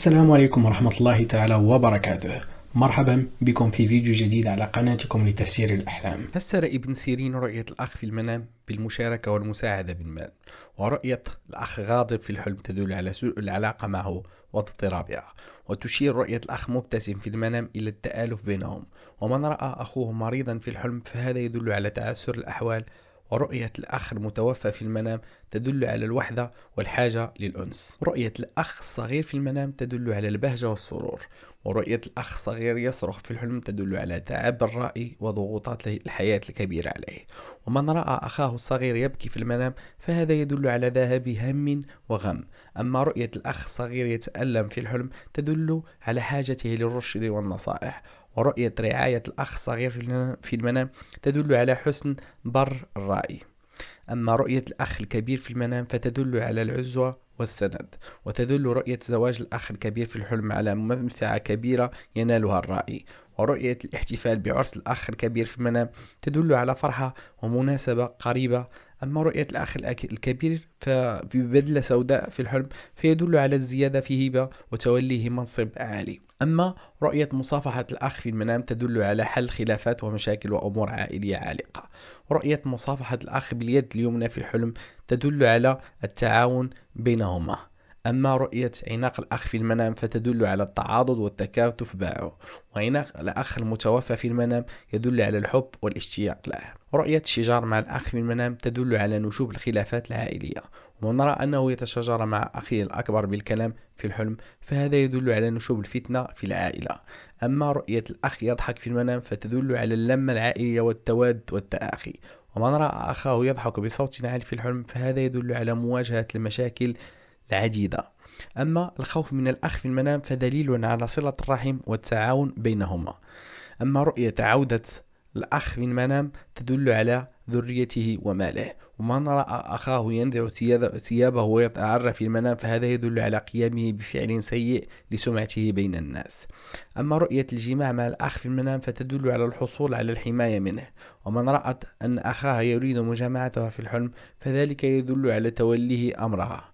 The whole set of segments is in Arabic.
السلام عليكم ورحمة الله تعالى وبركاته مرحبا بكم في فيديو جديد على قناتكم لتفسير الأحلام فسر ابن سيرين رؤية الأخ في المنام بالمشاركة والمساعدة بالمال ورؤية الأخ غاضب في الحلم تدل على سوء العلاقة معه واضطرابها وتشير رؤية الأخ مبتسم في المنام إلى التآلف بينهم ومن رأى أخوه مريضا في الحلم فهذا يدل على تعسر الأحوال ورؤية الأخ المتوفى في المنام تدل على الوحدة والحاجة للأنس رؤية الأخ الصغير في المنام تدل على البهجة والسرور ورؤية الأخ الصغير يصرخ في الحلم تدل على تعب الرأي وضغوطات الحياة الكبيرة عليه ومن رأى أخاه الصغير يبكي في المنام فهذا يدل على ذهاب هم وغم أما رؤية الأخ الصغير يتألم في الحلم تدل على حاجته للرشد والنصائح ورؤية رعاية الأخ الصغير في المنام تدل على حسن بر الرأي أما رؤية الأخ الكبير في المنام فتدل على العزوة والسند وتدل رؤية زواج الأخ الكبير في الحلم على منفعة كبيرة ينالها الرائي ورؤية الاحتفال بعرس الأخ الكبير في المنام تدل على فرحة ومناسبة قريبة أما رؤية الأخ الكبير في سوداء في الحلم فيدل على الزيادة في هبة وتوليه منصب عالي أما رؤية مصافحة الأخ في المنام تدل على حل خلافات ومشاكل وأمور عائلية عالقة رؤية مصافحة الأخ باليد اليمنى في الحلم تدل على التعاون بينهما أما رؤية عناق الأخ في المنام فتدل على التعاضد والتكاتف معه وعناق الأخ المتوفى في المنام يدل على الحب والاشتياق له رؤية الشجار مع الأخ في المنام تدل على نشوب الخلافات العائلية ونرى أنه يتشاجر مع أخيه الأكبر بالكلام في الحلم فهذا يدل على نشوب الفتنة في العائلة أما رؤية الأخ يضحك في المنام فتدل على اللمة العائلية والتواد والتآخي ومن رأى أخاه يضحك بصوت عال في الحلم فهذا يدل على مواجهة المشاكل العديدة أما الخوف من الأخ في المنام فدليل على صلة الرحم والتعاون بينهما أما رؤية عودة الأخ في المنام تدل على ذريته وماله ومن رأى أخاه ينزع ثيابه ويتعرى في المنام فهذا يدل على قيامه بفعل سيء لسمعته بين الناس أما رؤية الجماع مع الأخ في المنام فتدل على الحصول على الحماية منه ومن رأت أن أخاها يريد مجامعتها في الحلم فذلك يدل على توليه أمرها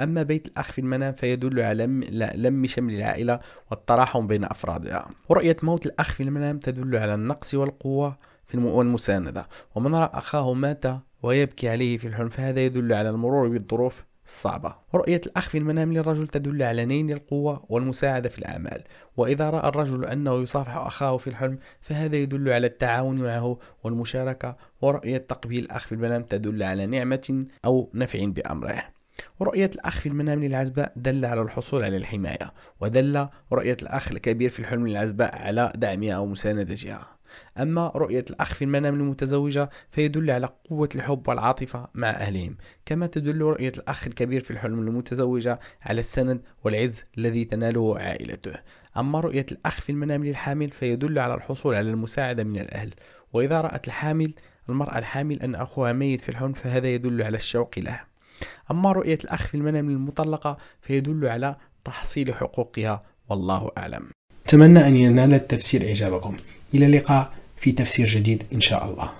أما بيت الأخ في المنام فيدل على لم شمل العائلة والتراحم بين أفرادها ورؤية موت الأخ في المنام تدل على النقص والقوة في والمساندة ومن رأى أخاه مات ويبكي عليه في الحلم فهذا يدل على المرور بالظروف الصعبة رؤية الأخ في المنام للرجل تدل على نيل القوة والمساعدة في الأعمال وإذا رأى الرجل أنه يصافح أخاه في الحلم فهذا يدل على التعاون معه والمشاركة ورؤية تقبيل الأخ في المنام تدل على نعمة أو نفع بأمره رؤية الأخ في المنام للعزباء دل على الحصول على الحماية ودل رؤية الأخ الكبير في الحلم للعزباء على دعمها أو مساندتها أما رؤية الأخ في المنام المتزوجة فيدل على قوة الحب والعاطفة مع أهلهم كما تدل رؤية الأخ الكبير في الحلم المتزوجة على السند والعز الذي تناله عائلته أما رؤية الأخ في المنام للحامل فيدل على الحصول على المساعدة من الأهل وإذا رأت الحامل المرأة الحامل أن أخوها ميت في الحلم فهذا يدل على الشوق له أما رؤية الأخ في المنام للمطلقة فيدل على تحصيل حقوقها والله أعلم أتمنى أن ينال التفسير إعجابكم إلى اللقاء في تفسير جديد إن شاء الله